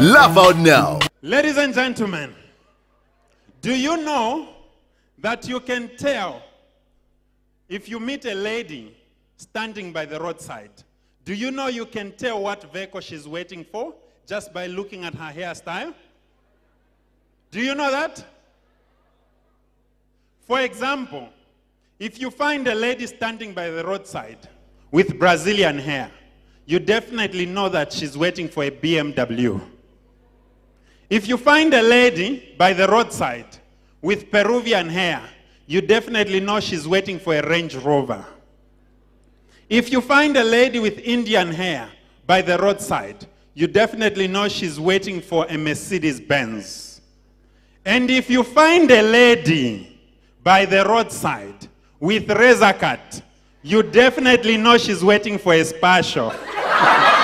Laugh out now. Ladies and gentlemen, do you know that you can tell if you meet a lady standing by the roadside? Do you know you can tell what vehicle she's waiting for just by looking at her hairstyle? Do you know that? For example, if you find a lady standing by the roadside with Brazilian hair, you definitely know that she's waiting for a BMW. If you find a lady by the roadside with Peruvian hair, you definitely know she's waiting for a Range Rover. If you find a lady with Indian hair by the roadside, you definitely know she's waiting for a Mercedes Benz. And if you find a lady by the roadside with razor cut, you definitely know she's waiting for a spa